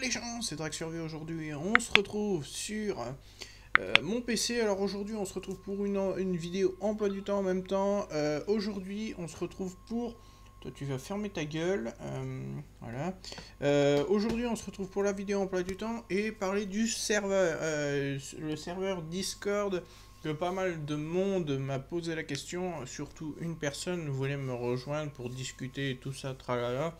les gens, c'est Drake Survie aujourd'hui. On se retrouve sur euh, mon PC. Alors aujourd'hui, on se retrouve pour une, une, vidéo emploi du temps en même temps. Euh, aujourd'hui, on se retrouve pour. Toi, tu vas fermer ta gueule. Euh, voilà. aujourd'hui, on se retrouve pour la vidéo emploi du temps et parler du serveur. le serveur Discord que pas mal de monde m'a posé la question. Surtout une personne voulait me rejoindre pour discuter et tout ça, tralala.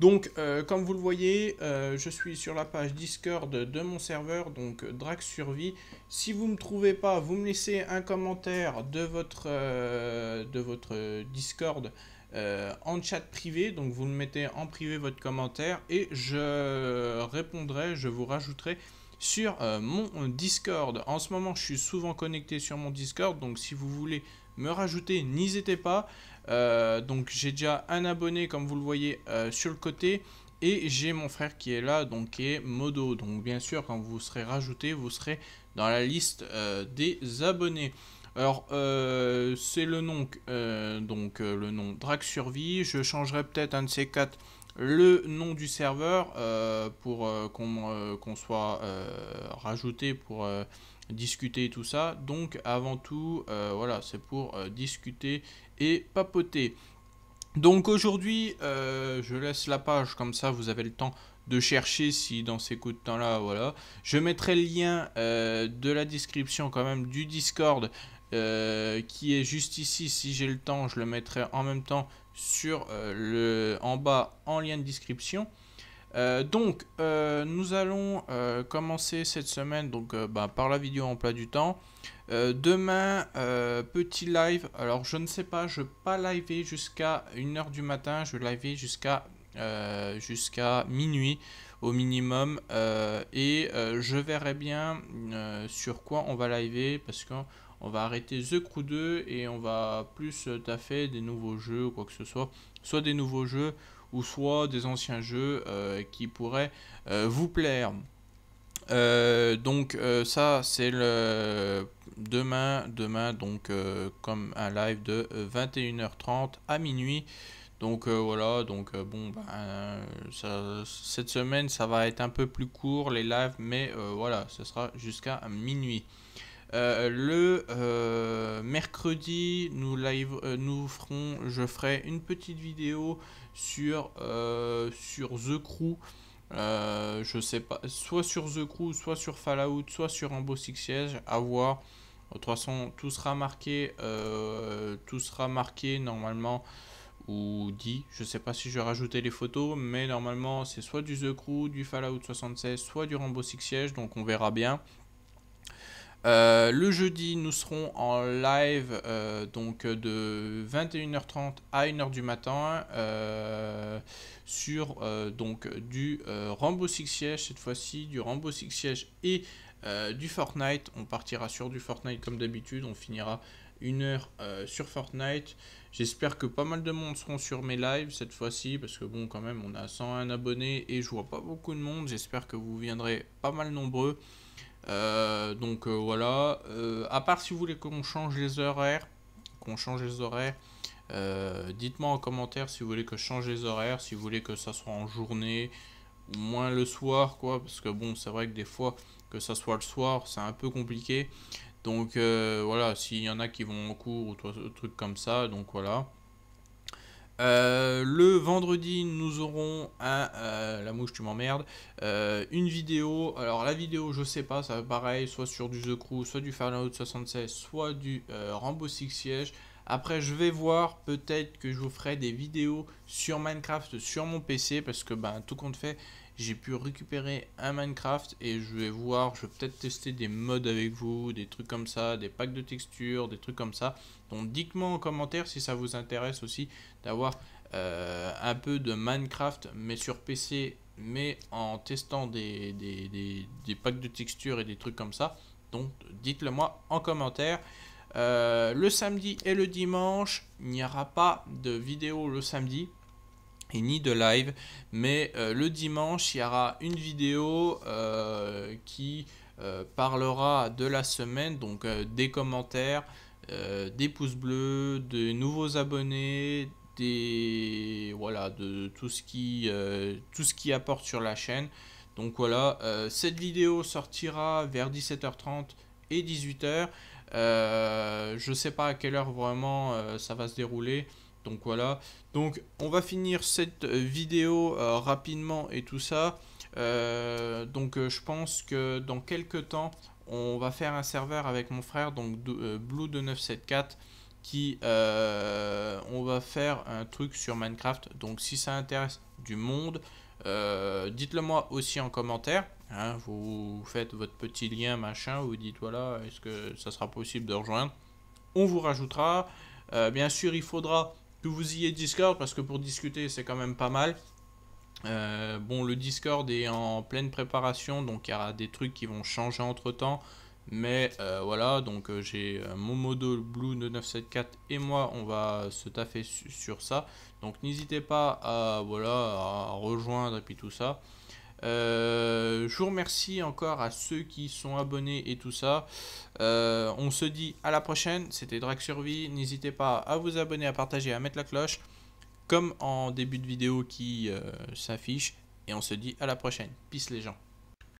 Donc, euh, comme vous le voyez, euh, je suis sur la page Discord de mon serveur, donc Drac Survie. Si vous ne me trouvez pas, vous me laissez un commentaire de votre, euh, de votre Discord en chat privé. Donc, vous me mettez en privé votre commentaire et je répondrai, je vous rajouterai sur mon Discord. En ce moment, je suis souvent connecté sur mon Discord, donc si vous voulez me rajouter, n'hésitez pas. Euh, donc j'ai déjà un abonné comme vous le voyez euh, sur le côté et j'ai mon frère qui est là donc qui est Modo. Donc bien sûr quand vous serez rajouté vous serez dans la liste euh, des abonnés. Alors c'est le nom donc le nom Drag Survie. Je changerai peut-être un de ces quatre le nom du serveur pour qu'on soit rajouté pour discuter tout ça. Donc avant tout, euh, voilà, c'est pour euh, discuter et papoter. Donc aujourd'hui, euh, je laisse la page comme ça, vous avez le temps de chercher si dans ces coups de temps-là, voilà. Je mettrai le lien de la description quand même du Discord qui est juste ici. Si j'ai le temps, je le mettrai en même temps sur le en bas en lien de description. Euh, donc, euh, nous allons euh, commencer cette semaine donc, bah, par la vidéo en plat du temps. demain, petit live. Alors, je ne sais pas, je ne vais pas live jusqu'à 1h du matin. Je vais live jusqu'à minuit au minimum. et je verrai bien sur quoi on va live parce que on va arrêter The Crew 2 et on va plus taffer des nouveaux jeux ou quoi que ce soit. Soit des nouveaux jeux ou soit des anciens jeux euh, qui pourraient euh, vous plaire. Euh, donc ça c'est le demain demain donc comme un live de 21h30 à minuit donc voilà donc bon ben, cette semaine ça va être un peu plus court les lives mais voilà ce sera jusqu'à minuit euh, le euh, mercredi, nous, live, euh, nous ferons, je ferai une petite vidéo sur, sur The Crew. je sais pas, soit sur The Crew, soit sur Fallout, soit sur Rainbow Six Siege, à voir. De toute façon, tout sera marqué, tout sera marqué normalement ou dit. Je sais pas si je vais rajouter les photos, mais normalement c'est soit du The Crew, du Fallout 76, soit du Rainbow Six Siege, donc on verra bien. Euh, le jeudi, nous serons en live euh, donc euh, de 21h30 à 1h du matin sur donc du Rambo Six Siege cette fois-ci, du Rambo Six Siege et du Fortnite. On partira sur du Fortnite comme d'habitude. On finira une heure sur Fortnite. J'espère que pas mal de monde seront sur mes lives cette fois-ci parce que bon quand même on a 101 abonnés et je vois pas beaucoup de monde. J'espère que vous viendrez pas mal nombreux. Euh, donc euh, voilà, euh, à part si vous voulez qu'on change les horaires, qu'on change les horaires, dites-moi en commentaire si vous voulez que je change les horaires, si vous voulez que ça soit en journée ou moins le soir, quoi, parce que bon, c'est vrai que des fois que ça soit le soir, c'est un peu compliqué. Donc voilà, s'il y en a qui vont en cours ou trucs comme ça, donc voilà. Euh, le vendredi, nous aurons un, euh, la mouche, tu m'emmerdes, euh, une vidéo. Alors la vidéo, je sais pas, ça va pareil, soit sur du The Crew, soit du Fallout 76, soit du Rambo Six Siege. Après, je vais voir, peut-être que je vous ferai des vidéos sur Minecraft sur mon PC, parce que ben, tout compte fait, j'ai pu récupérer un Minecraft et je vais voir, je vais peut-être tester des mods avec vous, des trucs comme ça, des packs de textures, des trucs comme ça. Donc dites-moi en commentaire si ça vous intéresse aussi d'avoir euh, un peu de Minecraft mais sur PC, mais en testant des, des, packs de textures et des trucs comme ça. Donc dites-le moi en commentaire. Euh, le samedi et le dimanche, il n'y aura pas de vidéo le samedi et ni de live. Mais euh, le dimanche, il y aura une vidéo euh, qui euh, parlera de la semaine, donc des commentaires, des pouces bleus, des nouveaux abonnés, des voilà, de tout ce qui tout ce qui apporte sur la chaîne. Donc voilà, cette vidéo sortira vers 17h30 et 18h. je sais pas à quelle heure vraiment ça va se dérouler. Donc voilà. Donc on va finir cette euh, vidéo euh, rapidement et tout ça. Euh, donc je pense que dans quelques temps, on va faire un serveur avec mon frère, donc de, Blue de 974 qui on va faire un truc sur Minecraft. Donc si ça intéresse du monde, dites-le moi aussi en commentaire. Hein, vous faites votre petit lien machin, vous dites voilà, est-ce que ça sera possible de rejoindre On vous rajoutera. bien sûr, il faudra que vous ayez Discord, parce que pour discuter, c'est quand même pas mal. Euh, bon, le Discord est en pleine préparation, donc il y aura des trucs qui vont changer entre temps. Mais euh, voilà, donc euh, j'ai mon modo Blue 9974 et moi, on va se taffer sur ça. Donc n'hésitez pas à, voilà, à rejoindre et puis tout ça. Euh, je vous remercie encore à ceux qui sont abonnés et tout ça. Euh, on se dit à la prochaine. C'était Drag Survie. N'hésitez pas à vous abonner, à partager, à mettre la cloche. Comme en début de vidéo qui euh, s'affiche. Et on se dit à la prochaine. Peace les gens.